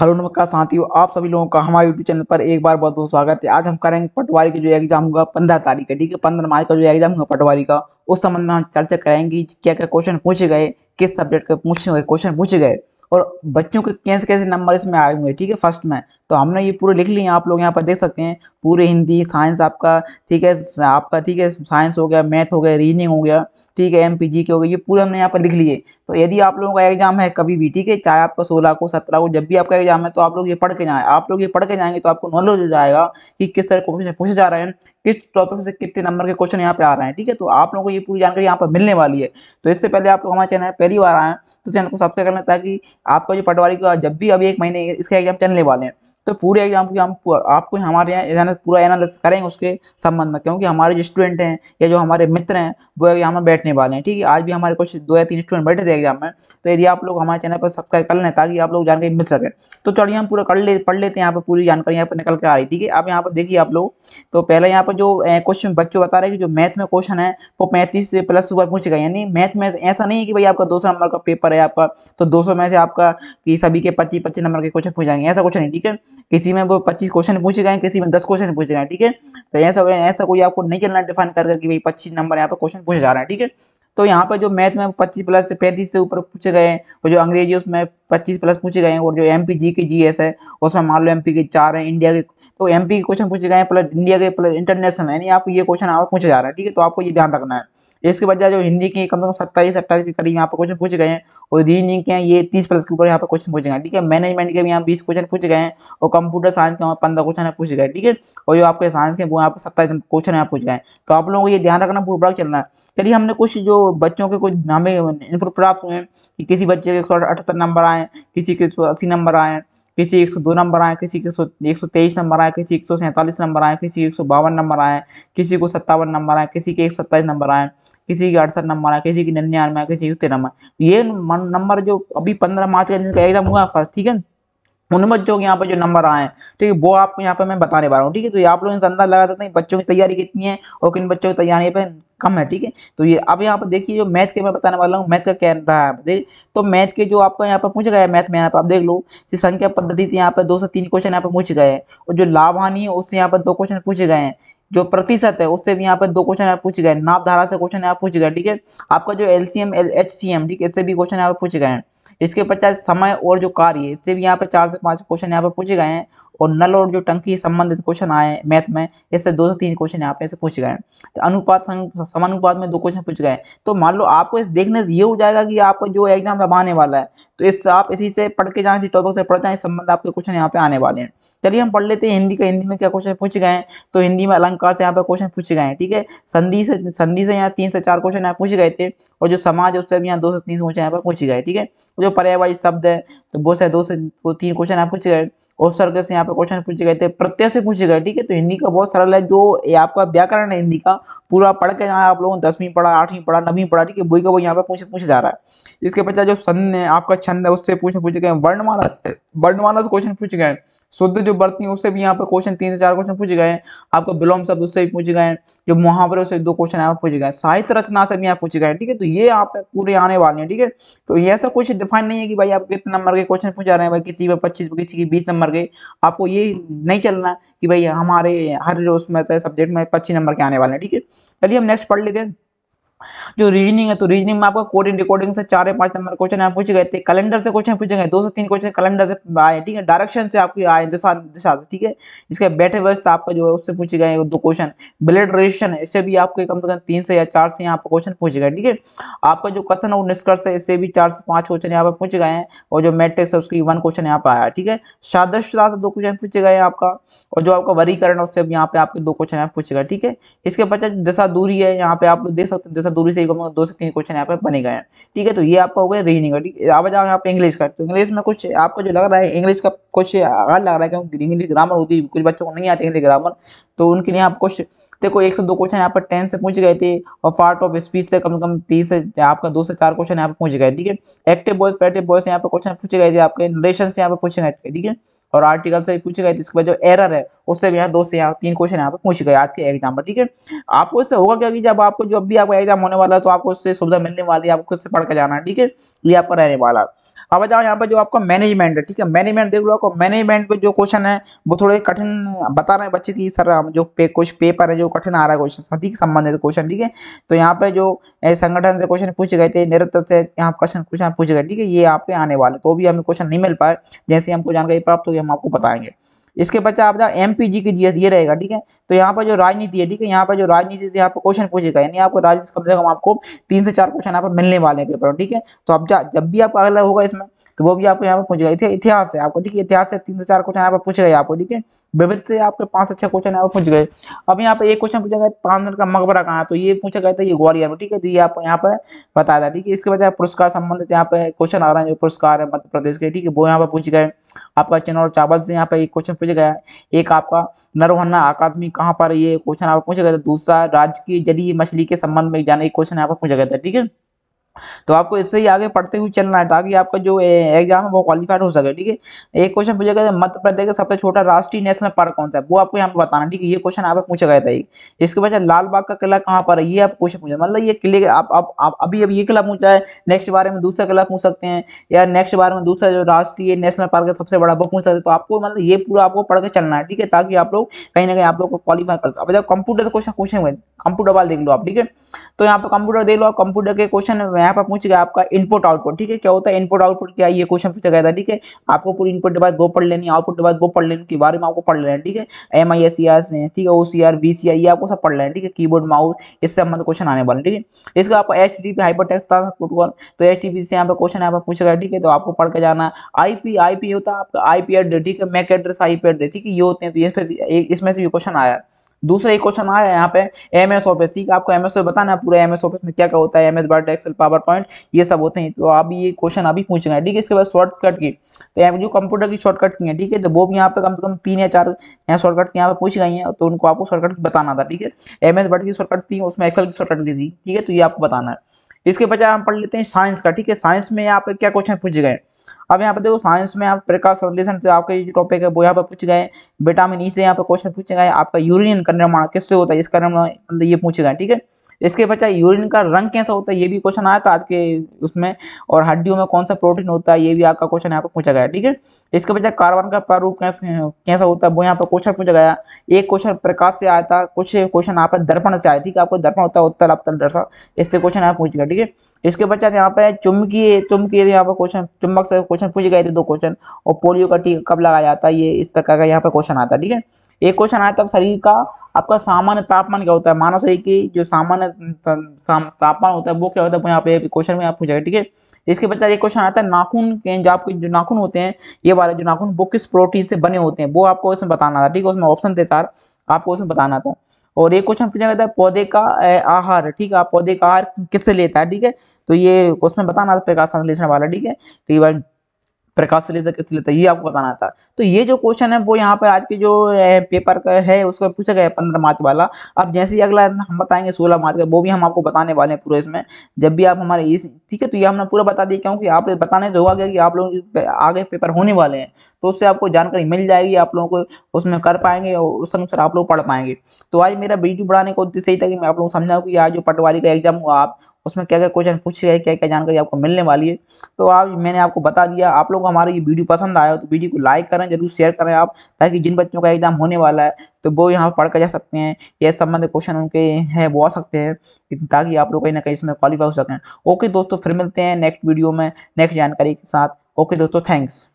hello नमस्कार साथियों आप सभी लोगों का हमारे यूट्यूब चैनल पर एक बार बहुत बहुत स्वागत है आज हम करेंगे पटवारी का जो एग्जाम होगा पंद्रह तारीख का ठीक है पंद्रह मार्च का जो एग्जाम होगा पटवारी का उस संबंध में हम चर्चा करेंगे क्या क्या क्वेश्चन पूछे गए किस सब्जेक्ट के पूछे गए क्वेश्चन पूछे गए और बच्चों के कैसे कैसे नंबर इसमें आए हुए हैं ठीक है फर्स्ट में तो हमने ये पूरे लिख लिए आप लोग यहाँ पर देख सकते हैं पूरे हिंदी साइंस आपका ठीक है आपका ठीक है साइंस हो गया मैथ हो गया रीजनिंग हो गया ठीक है एम पी जी के हो गया ये पूरे हमने यहाँ पर लिख लिए तो यदि आप लोगों का एग्जाम है कभी भी ठीक है चाहे आपका सोलह को सत्रह को जब भी आपका एग्जाम है तो आप लोग ये पढ़ के जाए आप लोग ये पढ़ के जाएंगे तो आपको नॉलेज हो जाएगा कि किस तरह क्वेश्चन पूछे जा रहे हैं किस टॉपिक से कितने नंबर के क्वेश्चन यहाँ पे आ रहे हैं ठीक है तो आप लोगों को ये पूरी जानकारी यहाँ पर मिलने वाली है तो इससे पहले आप लोग हमारे चैनल पहली बार आए तो चैनल को सब्सक्राइब करना ताकि आपका जो पटवारी का जब भी अभी एक महीने इसका एग्जाम चलने वाले हैं तो पूरे एग्जाम की हम आपको हमारे यहाँ पूरा एनालिसिस करेंगे उसके संबंध में क्योंकि हमारे जो स्टूडेंट हैं या जो हमारे मित्र हैं वो एग्जाम में बैठने वाले हैं ठीक है आज भी हमारे कुछ दो या तीन स्टूडेंट बैठे थे एग्जाम में तो यदि आप लोग हमारे चैनल पर सब्सक्राइब कर लें ताकि आप लोग जानकारी मिल सके तो चलिए हम पूरा कर ले पढ़ लेते हैं यहाँ पर पूरी जानकारी यहाँ पर निकल के आ रही ठीक है आप यहाँ पर देखिए आप लोग तो पहले यहाँ पर जो क्वेश्चन बच्चों बता रहे हैं कि जो मैथ में क्वेश्चन है वो पैंतीस प्लस सुबह पूछ गए यानी मैथ में ऐसा नहीं है कि भाई आपका दो नंबर का पेपर है आपका तो दो में से आपका कि सभी के पच्चीस पच्चीस नंबर के क्वेश्चन पूछ जाएंगे ऐसा कुछ नहीं ठीक है किसी में वो पच्चीस क्वेश्चन पूछे गए किसी में दस क्वेश्चन पूछे गए ठीक है तो ऐसा ऐसा कोई आपको नहीं चलना डिफाइन करके कि भाई पच्चीस नंबर यहाँ पर क्वेश्चन पूछे जा रहे हैं ठीक है तो यहाँ पर जो मैथ में पच्चीस प्लस से पैंतीस से ऊपर पूछे गए हैं और जो अंग्रेजी उसमें पच्चीस प्लस पूछे गए हैं और जो एम पी जी के जी एस है उसमें मान लो एम पी के चार हैं इंडिया के तो एम पी के क्वेश्चन पूछे गए हैं प्लस इंडिया के प्लस इंटरनेशनल यानी आपको ये क्वेश्चन आप पूछे जा रहा है ठीक है तो आपको ये ध्यान रखना है इसके बजाय जो हिंदी के कम से कम सत्ताईस अट्ठाईस के करीब यहाँ पर क्वेश्चन पूछ गए हैं और रीजनिंग के हैं ये तीस प्लस के ऊपर यहाँ पर क्वेश्चन पूछ गए ठीक है मैनेजमेंट के भी यहाँ बीस क्वेश्चन पूछ गए हैं और कंप्यूटर साइंस के वहाँ पंद्रह क्वेश्चन पूछ गए ठीक है और जो आपके साइंस के वो यहाँ पर सत्ताईस क्वेश्चन यहाँ पूछ गए तो आप लोगों को ये ध्यान रखना पूरा चलना है चलिए हमने कुछ जो बच्चों के कुछ नामे इनपुट प्राप्त हुए हैं कि किसी बच्चे के एक सौ अठहत्तर नंबर आए किसी के एक सौ अस्सी नंबर आए किसी एक सौ दो नंबर आए किसी के सौ एक सौ तेईस नंबर आए किसी एक सौ सैंतालीस नंबर आए किसी के एक सौ बावन नंबर आए किसी को सत्तावन नंबर आए किसी के एक सौ सत्ताईस नंबर आए किसी के अड़सठ नंबर आए किसी के निन्यानवे आए किसी के तेरह नंबर तो ये नंबर जो अभी पंद्रह मार्च का जिनका एग्जाम हुआ फर्स्ट ठीक है उनमें जो यहाँ पर जो नंबर आए हैं ठीक है वो आपको यहाँ पर मैं बताने वाला हूँ ठीक है तो आप लोग इनसे अंदाज लगा सकते हैं बच्चों की तैयारी कितनी है और किन बच्चों की तैयारी पर कम है ठीक है तो ये अब यहाँ पर देखिए जो मैथ के मैं बताने वाला हूँ मैथ का कह रहा है देख तो मैथ के जो आपका यहाँ पर पूछ गया है मैथ में यहाँ पर आप देख लो कि संख्या पद्धति यहाँ पर दो से तीन क्वेश्चन यहाँ पर पूछ गए हैं और जो लाभ हानि है उससे यहाँ पर दो क्वेश्चन पूछे गए हैं जो प्रतिशत है उससे भी यहाँ पर दो क्वेश्चन आप पूछ गए नाप धारा से क्वेश्चन यहाँ पूछ गए ठीक है आपका जो L C M L H C M ठीक है इससे भी क्वेश्चन यहाँ पर पूछ गए हैं इसके पश्चात समय और जो कार्य इससे भी यहाँ पे चार से पांच क्वेश्चन यहाँ पे पूछे गए हैं और नल और जो टंकी संबंधित क्वेश्चन आए मैथ में इससे दो से तीन क्वेश्चन यहाँ पे से पूछे गए हैं तो अनुपात समानुपात में दो क्वेश्चन पूछ गए तो मान लो आपको इस देखने से ये हो जाएगा कि आपको जो एग्जाम अब आने वाला है तो इस आप इसी से पढ़ के जाए टॉपिक से पढ़ जाए संबंध आपके क्वेश्चन यहाँ पे आने वाले हैं चलिए हम पढ़ लेते हैं हिंदी का हिंदी में क्या क्वेश्चन पूछ गए तो हिंदी में अलंकार से यहाँ पर क्वेश्चन पूछ गए हैं ठीक है संधि से संधि से यहाँ तीन से चार क्वेश्चन यहाँ पूछ गए थे और जो समाज है उससे भी यहाँ दो से तीन क्वेश्चन यहाँ पर पूछ गए ठीक है जो पर्यावरण शब्द है तो बहुत से दो से तीन क्वेश्चन यहाँ पूछ गए और सर्कल से यहाँ पर क्वेश्चन पूछे गए थे प्रत्यय से पूछे गए ठीक है तो हिंदी का बहुत सरल है जो आपका व्याकरण है हिंदी का पूरा पढ़ के यहाँ आप लोगों दसवीं पढ़ा आठवीं पढ़ा नवीं पढ़ा ठीक है वही का वो यहाँ पर पूछ पूछ जा रहा है इसके पश्चात जो है आपका छंद है उससे पूछ पूछे गए वर्णमाला वर्णमाला से क्वेश्चन पूछे गए शुद्ध जो बर्तनी उससे भी यहाँ पर क्वेश्चन तीन से चार क्वेश्चन पूछ गए हैं आपका विलोम शब्द उससे भी पूछ गए हैं जो मुहावरे उससे दो क्वेश्चन यहाँ पर पूछ गए साहित्य रचना से भी यहाँ पूछ गए ठीक है तो ये आप पूरे आने वाले हैं ठीक है तो ऐसा कुछ डिफाइन नहीं है कि भाई आप कितने नंबर के क्वेश्चन पूछा रहे हैं भाई किसी में पच्चीस किसी के बीस नंबर के आपको ये नहीं चलना कि भाई हमारे हर उसमें सब्जेक्ट तो में पच्चीस नंबर के आने वाले हैं ठीक है चलिए हम नेक्स्ट पढ़ लेते हैं जो रीजनिंग है तो रीजनिंग में आपका कोडिंग रिकॉर्डिंग से चार पांच नंबर क्वेश्चन आप पूछे गए थे कैलेंडर से क्वेश्चन पूछे गए दो से तीन क्वेश्चन कैलेंडर से आए ठीक है डायरेक्शन से आपकी आए दिशा दिशा ठीक है इसका बैठे व्यवस्था आपका जो है उससे पूछे गए दो क्वेश्चन ब्लड रजिस्ट्रेशन है इससे भी आपके कम से कम तीन से या चार से यहाँ पर क्वेश्चन पूछे गए ठीक है आपका जो कथन और निष्कर्ष है इससे भी चार से पांच क्वेश्चन यहाँ पर पूछे गए हैं और जो मैट्रिक्स है उसकी वन क्वेश्चन यहाँ पर आया ठीक है सादृश्यता से दो क्वेश्चन पूछे गए हैं आपका और जो आपका वरीकरण है उससे भी यहाँ पे आपके दो क्वेश्चन यहाँ पूछेगा ठीक है इसके पश्चात दिशा दूरी है यहाँ पे आप देख सकते हैं दिशा दूरी से एक दो से तीन क्वेश्चन यहाँ पे बने गए हैं ठीक है तो ये आपका हो गया रीजनिंग आप जाओ यहाँ पे इंग्लिश का तो इंग्लिश में कुछ आपको जो लग रहा है इंग्लिश का कुछ आगार लग रहा है क्योंकि इंग्लिश ग्रामर होती है कुछ बच्चों को नहीं आती इंग्लिश ग्रामर तो उनके लिए आप कुछ देखो एक से दो क्वेश्चन यहाँ पर टेंथ से पूछ गए थे और पार्ट ऑफ स्पीच से कम से कम तीस से आपका दो से चार क्वेश्चन यहाँ पर पूछ गए ठीक है एक्टिव बॉयज पैटिव बॉयज यहाँ पर क्वेश्चन पूछे गए थे आपके नरेशन से यहाँ पर पूछे गए ठीक है और आर्टिकल से पूछे गए इसके बाद जो एरर है उससे भी यहाँ दो से यहाँ तीन क्वेश्चन यहाँ पर पूछे गए आज के एग्जाम पर ठीक है आपको इससे होगा क्या कि जब आपको जब भी आपका एग्जाम होने वाला है तो आपको उससे सुविधा मिलने वाली है आपको इससे पढ़ के जाना है ठीक है ये आपका रहने वाला है अब आ जाओ यहाँ पे जो आपका मैनेजमेंट है ठीक है मैनेजमेंट देख लो आपको मैनेजमेंट पे जो क्वेश्चन है वो थोड़े कठिन बता रहे हैं बच्चे की सर हम जो पे कुछ पेपर है जो कठिन आ रहा है क्वेश्चन ठीक संबंधित क्वेश्चन ठीक है तो यहाँ पे जो संगठन से क्वेश्चन पूछे गए थे निरंतर से यहाँ क्वेश्चन क्वेश्चन पूछे गए ठीक है ये आपके आने वाले तो भी हमें क्वेश्चन नहीं मिल पाए जैसे हमको जानकारी प्राप्त होगी हम आपको बताएंगे इसके बच्चा आप एम पी जी के जी ये रहेगा ठीक है तो यहाँ पर जो राजनीति है ठीक है यहाँ पर जो राजनीति से आपको क्वेश्चन पूछेगा यानी आपको राजनीति कम से कम आपको तीन से चार क्वेश्चन यहाँ पर मिलने वाले हैं पेपर ठीक है तो आप जब भी आपका अगला होगा इसमें तो वो भी आपको यहाँ पर पूछेगा इतिहास है आपको ठीक है इतिहास से तीन से चार क्वेश्चन यहाँ पर गए आपको ठीक है विविध से आपके पांच से छह क्वेश्चन यहाँ पर पूछ गए अब यहाँ पर एक क्वेश्चन पूछा गया पांच का मकबरा कहाँ तो ये पूछा गया था ये ग्वालियर में ठीक है तो ये आपको यहाँ पर बताया था ठीक है इसके बजाय पुरस्कार संबंधित यहाँ पे क्वेश्चन आ रहे हैं जो पुरस्कार है मध्य प्रदेश के ठीक है वो यहाँ पर पूछ गए आपका चनौर चावल से यहाँ पर एक क्वेश्चन पूछ गया एक आपका नरोहना अकादमी कहाँ पर ये क्वेश्चन आपको पूछा गया था दूसरा राजकीय जलीय मछली के संबंध में जाने क्वेश्चन आपको पूछा गया था ठीक है तो आपको इससे ही आगे पढ़ते हुए चलना है ताकि आपका जो एग्जाम है वो क्वालिफाइड हो सके ठीक है एक क्वेश्चन पूछा गया मध्य प्रदेश का सबसे छोटा राष्ट्रीय नेशनल पार्क कौन सा है वो आपको यहाँ पे बताना ठीक है ये क्वेश्चन यहाँ पूछा गया था इसके बाद लाल बाग का किला कहाँ पर है ये आप क्वेश्चन पूछा मतलब ये किले आप, आप, आप अभी अभी ये किला पूछा है नेक्स्ट बारे में दूसरा किला पूछ सकते हैं या नेक्स्ट बारे में दूसरा जो राष्ट्रीय नेशनल पार्क है सबसे बड़ा वो पूछ सकते हैं तो आपको मतलब ये पूरा आपको पढ़ के चलना है ठीक है ताकि आप लोग कहीं ना कहीं आप लोग को क्वालिफाई कर सकते अब जब कंप्यूटर क्वेश्चन पूछे कंप्यूटर वाले देख लो आप ठीक है तो यहाँ पर कंप्यूटर देख लो कंप्यूटर के क्वेश्चन यहाँ पर पूछेगा आपका इनपुट आउटपुट ठीक है क्या होता है इनपुट आउटपुट क्या ये क्वेश्चन पूछा गया था ठीक है आपको पूरी इनपुट के बाद वो पढ़ लेनी आउटपुट के बाद वो पढ़ लेने के बारे में आपको पढ़ लेना है ठीक है M I S C R ठीक है ओ सी आर बी सी आई आपको सब पढ़ लेना ठीक है कीबोर्ड माउस इससे संबंधित क्वेश्चन आने वाले ठीक है इसका आपको H T P hyper text protocol तो एच टी पी से यहाँ पर क्वेश्चन यहाँ पर पूछा गया ठीक है तो आपको पढ़ के जाना आई पी आई पी होता है आपका आई पी एड्रेस ठीक है MAC address I P address ठीक है ये होते हैं तो इसमें से भी क्वेश्चन आया है दूसरा एक क्वेश्चन आया यहाँ पे एम एस ऑफिस ठीक है आपको एम एस बताना पूरा एम एस ऑफिस में क्या क्या होता है M S Word Excel PowerPoint ये सब होते हैं तो आप ये क्वेश्चन अभी पूछ रहे हैं ठीक है इसके बाद शॉर्टकट की तो जो कंप्यूटर की शॉर्टकट की है ठीक है तो वो भी यहाँ पे कम से कम तीन या चार यहाँ शॉर्टकट यहाँ पे पूछ गई है तो उनको आपको शॉर्टकट बताना था ठीक है एम एस वर्ड की शॉर्टकट थी उसमें एक्सेल की शॉर्टकट थी ठीक है तो ये आपको बताना है इसके बजाय हम पढ़ लेते हैं साइंस का ठीक है साइंस में यहाँ पे क्या क्वेश्चन पूछ गए अब यहाँ पे देखो साइंस में आप प्रकाश संश्लेषण से आपके जो टॉपिक है वो यहाँ पर पूछ गए विटामिन ई e से यहाँ पर क्वेश्चन पूछे गए आपका यूरिन का निर्माण किससे होता है इसका निर्माण मतलब ये पूछेगा ठीक है इसके बचा यूरिन का रंग कैसा होता है ये भी क्वेश्चन आया था आज के उसमें और हड्डियों में कौन सा प्रोटीन होता है ये भी आपका क्वेश्चन यहाँ पर पूछा गया ठीक है इसके बचा कार्बन का प्रारूप कैसा होता है वो यहाँ पर क्वेश्चन पूछा गया एक क्वेश्चन प्रकाश से आया था कुछ क्वेश्चन यहाँ पर दर्पण से आया थी आपको दर्पण होता है उत्तर अपतल दर्शा इससे क्वेश्चन यहाँ पूछ गया ठीक है इसके पश्चात यहाँ पे चुम्बकीय चुम्बकीय यहाँ पर क्वेश्चन चुम्बक से क्वेश्चन पूछे गए थे दो क्वेश्चन और पोलियो का टीका कब लगाया जाता है ये इस प्रकार का यहाँ पर क्वेश्चन आता है ठीक है एक क्वेश्चन आया था शरीर का आपका सामान्य तापमान क्या होता है मानव शरीर की जो सामान्य तापमान होता है वो क्या होता है यहाँ पे क्वेश्चन में आप पूछा ठीक है इसके बाद एक क्वेश्चन आता है नाखून के जो आपके जो नाखून होते हैं ये वाले जो नाखून वो किस प्रोटीन से बने होते हैं वो आपको उसमें बताना था ठीक है उसमें ऑप्शन देता आपको उसमें बताना था और एक क्वेश्चन पूछा जाता है पौधे का आहार ठीक है पौधे का आहार किससे लेता है ठीक है तो ये उसमें बताना था प्रकाश संश्लेषण वाला ठीक है तो प्रकाश ले सके इसलिए ये आपको बताना था तो ये जो क्वेश्चन है वो यहाँ पर आज के जो पेपर का है उसका पूछा गया पंद्रह मार्च वाला अब जैसे ही अगला हम बताएंगे सोलह मार्च का वो भी हम आपको बताने वाले हैं पूरे इसमें जब भी आप हमारे इस ठीक है तो ये हमने पूरा बता दिया क्योंकि आप बताने तो होगा कि आप लोग आगे पेपर होने वाले हैं तो उससे आपको जानकारी मिल जाएगी आप लोगों को उसमें कर पाएंगे और उस अनुसार आप लोग पढ़ पाएंगे तो आज मेरा वीडियो बढ़ाने का उद्देश्य यही था कि मैं आप लोग समझाऊँ कि आज जो पटवारी का एग्जाम हुआ आप उसमें क्या क्या क्वेश्चन पूछे गए क्या क्या जानकारी आपको मिलने वाली है तो आप मैंने आपको बता दिया आप लोग हमारा ये वीडियो पसंद आया हो तो वीडियो को लाइक करें जरूर शेयर करें आप ताकि जिन बच्चों का एग्जाम होने वाला है तो वो यहाँ पढ़ कर जा सकते हैं या संबंधित क्वेश्चन उनके हैं वो आ सकते हैं ताकि आप लोग कहीं ना कहीं इसमें क्वालिफाई हो सकें ओके दोस्तों फिर मिलते हैं नेक्स्ट वीडियो में नेक्स्ट जानकारी के साथ ओके दोस्तों थैंक्स